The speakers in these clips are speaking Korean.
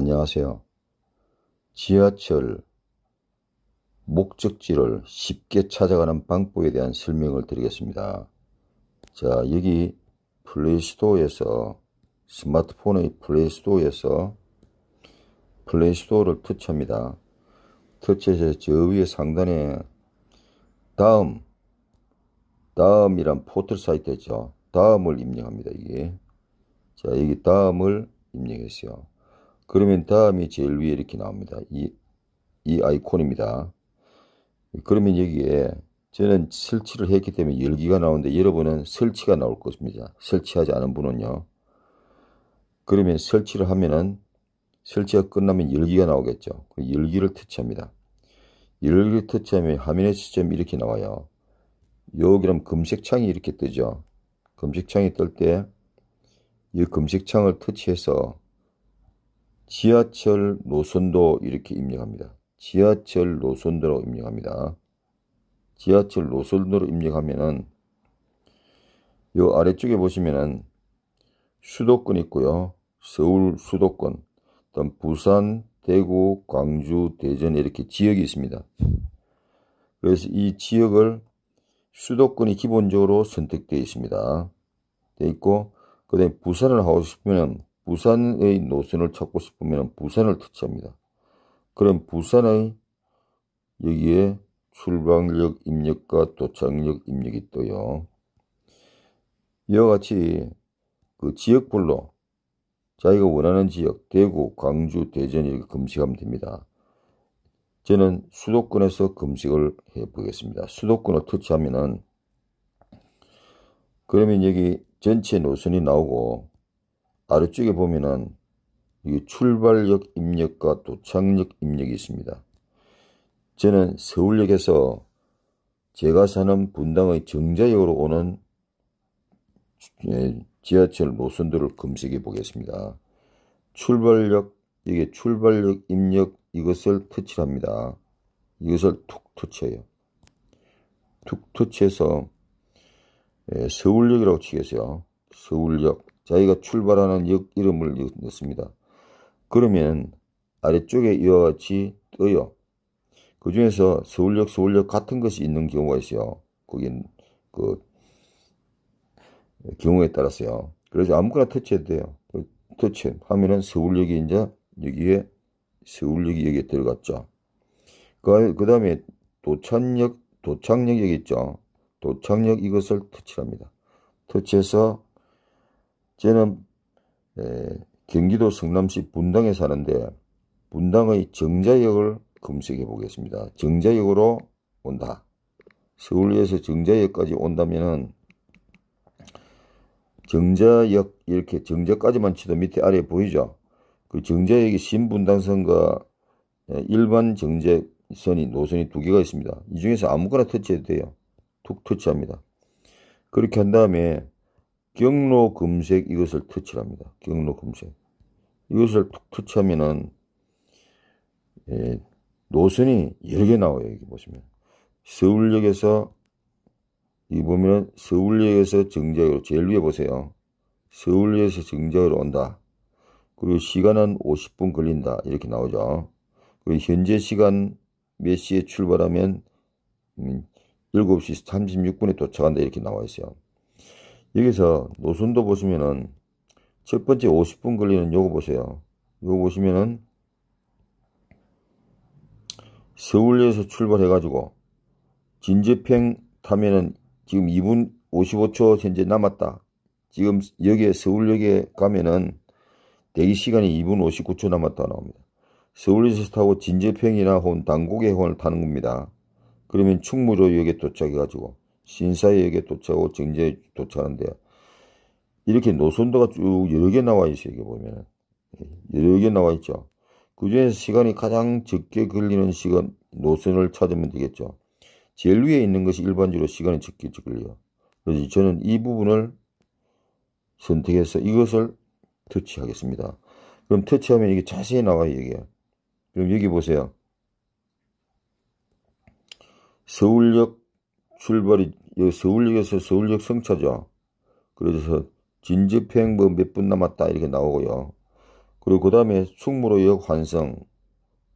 안녕하세요. 지하철 목적지를 쉽게 찾아가는 방법에 대한 설명을 드리겠습니다. 자, 여기 플레이스토어에서 스마트폰의 플레이스토어에서 플레이스토어를 터치합니다. 터치해서 저 위에 상단에 다음 다음이란 포털 사이트 있죠. 다음을 입력합니다. 이게 자 여기 다음을 입력했어요. 그러면 다음이 제일 위에 이렇게 나옵니다. 이, 이 아이콘입니다. 그러면 여기에 저는 설치를 했기 때문에 열기가 나오는데 여러분은 설치가 나올 것입니다. 설치하지 않은 분은요. 그러면 설치를 하면은 설치가 끝나면 열기가 나오겠죠. 그 열기를 터치합니다. 열기를 터치하면 화면의 시점이 이렇게 나와요. 요 그럼 검색창이 이렇게 뜨죠. 검색창이 뜰 때 이 검색창을 터치해서 지하철 노선도 이렇게 입력합니다. 지하철 노선도로 입력합니다. 지하철 노선도로 입력하면은 요 아래쪽에 보시면은 수도권 있고요. 서울 수도권, 또 부산, 대구, 광주, 대전 이렇게 지역이 있습니다. 그래서 이 지역을 수도권이 기본적으로 선택되어 있습니다. 되어 있고 그다음에 부산을 하고 싶으면 부산의 노선을 찾고 싶으면 부산을 터치합니다. 그럼 부산의 여기에 출발역 입력과 도착역 입력이 떠요. 이와 같이 그 지역별로 자기가 원하는 지역 대구, 광주, 대전 이렇게 검색하면 됩니다. 저는 수도권에서 검색을 해 보겠습니다. 수도권을 터치하면은 그러면 여기 전체 노선이 나오고 아래쪽에 보면은 이 출발역 입력과 도착역 입력이 있습니다. 저는 서울역에서 제가 사는 분당의 정자역으로 오는 예, 지하철 노선들을 검색해 보겠습니다. 출발역, 이게 출발역 입력 이것을 터치합니다. 이것을 툭터치해요툭 터치해서 예, 서울역이라고 치겠어요. 서울역 자기가 출발하는 역 이름을 넣습니다. 그러면 아래쪽에 이와 같이 떠요. 그 중에서 서울역, 서울역 같은 것이 있는 경우가 있어요. 거긴 그 경우에 따라서요. 그래서 아무거나 터치해도 돼요. 터치하면은 서울역이 이제 여기에 서울역이 여기에 들어갔죠. 그, 아, 그 다음에 도착역, 도착역 이 있죠. 도착역 이것을 터치합니다. 터치해서 저는 경기도 성남시 분당에 사는데 분당의 정자역을 검색해 보겠습니다. 정자역으로 온다. 서울에서 정자역까지 온다면은 정자역 이렇게 정자까지만 치도 밑에 아래 보이죠? 그 정자역이 신분당선과 일반 정제선이 노선이 두 개가 있습니다. 이 중에서 아무거나 터치해도 돼요. 툭 터치합니다. 그렇게 한 다음에 경로 금색 이것을 터치합니다. 경로 금색 이것을 터치하면은 예, 노선이 여러 개 나와요. 여기 보시면 서울역에서 이 보면 서울역에서 정자역으로 제일 위에 보세요. 서울역에서 정자역으로 온다. 그리고 시간은 50분 걸린다. 이렇게 나오죠. 그리고 현재 시간 몇 시에 출발하면 7시 음, 36분에 도착한다. 이렇게 나와 있어요. 여기서 노선도 보시면은 첫 번째 50분 걸리는 요거 보세요. 요거 보시면은 서울에서 출발해가지고 진제평 타면은 지금 2분 55초 현재 남았다. 지금 여기에 서울역에 가면은 대기 시간이 2분 59초 남았다 나옵니다. 서울에서 타고 진제평이나 혹은 당곡의 호을 타는 겁니다. 그러면 충무로역에 도착해가지고 신사역에 도착하고 정제에 도착하는데 이렇게 노선도가 쭉 여러 개 나와 있어요. 이게 보면 예, 여러 개 나와 있죠. 그중에서 시간이 가장 적게 걸리는 시간 노선을 찾으면 되겠죠. 제일 위에 있는 것이 일반적으로 시간이 적게 걸려요. 그래서 저는 이 부분을 선택해서 이것을 터치하겠습니다. 그럼 터치하면 이게 자세히 나와요. 이게. 그럼 여기 보세요. 서울역 출발이 서울역에서 서울역 승차죠 그래서 진집행부 몇분 남았다 이렇게 나오고요. 그리고 그 다음에 충무로역 환성,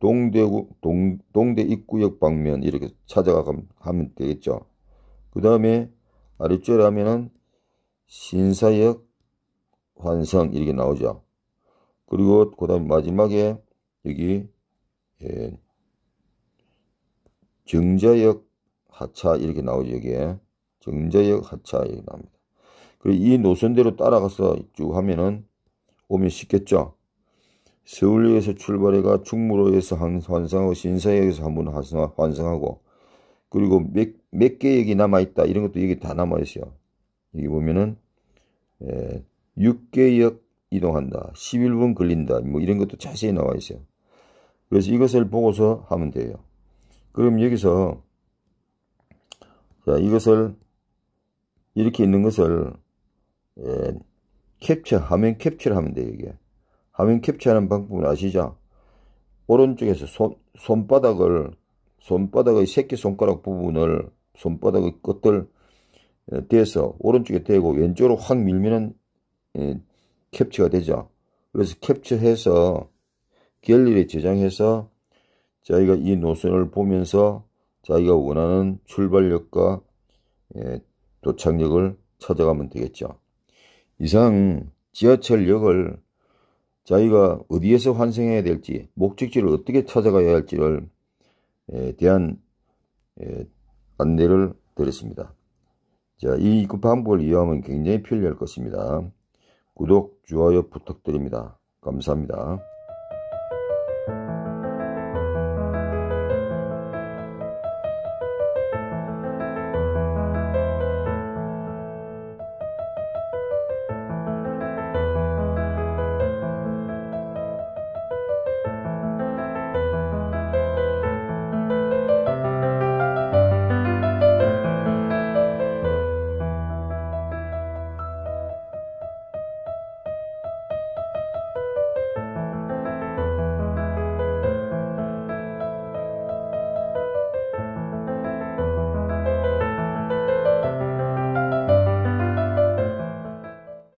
동대구, 동, 동대 입구역 방면 이렇게 찾아가면 되겠죠. 그 다음에 아래쪽에 하면은 신사역 환성 이렇게 나오죠. 그리고 그 다음 마지막에 여기 예, 정자역 하차 이렇게 나오죠 여기에 정자역 하차 이렇게 나옵니다. 그리고 이 노선대로 따라가서 쭉 하면은 오면 쉽겠죠. 서울역에서 출발해가 충무로에서환상하고 신사역에서 한 번 환상하고 그리고 몇, 몇 개역이 남아있다 이런 것도 여기 다 남아있어요. 여기 보면은 예, 6개역 이동한다. 11분 걸린다. 뭐 이런 것도 자세히 나와 있어요. 그래서 이것을 보고서 하면 돼요. 그럼 여기서 자, 이것을 이렇게 있는 것을 예, 캡처 화면 캡처를 하면 돼요 이게 화면 캡처하는 방법은 아시죠? 오른쪽에서 손, 손바닥을 손바닥의 새끼손가락 부분을 손바닥의 끝을 예, 대서 오른쪽에 대고 왼쪽으로 확 밀면은 예, 캡처가 되죠. 그래서 캡처해서 결리를 저장해서 저희가 이 노선을 보면서 자기가 원하는 출발력과 예, 도착역을 찾아가면 되겠죠. 이상 지하철역을 자기가 어디에서 환승해야 될지 목적지를 어떻게 찾아가야 할지를 예, 대한 예, 안내를 드렸습니다. 자, 이 방법을 이용하면 굉장히 편리할 것입니다. 구독, 좋아요 부탁드립니다. 감사합니다.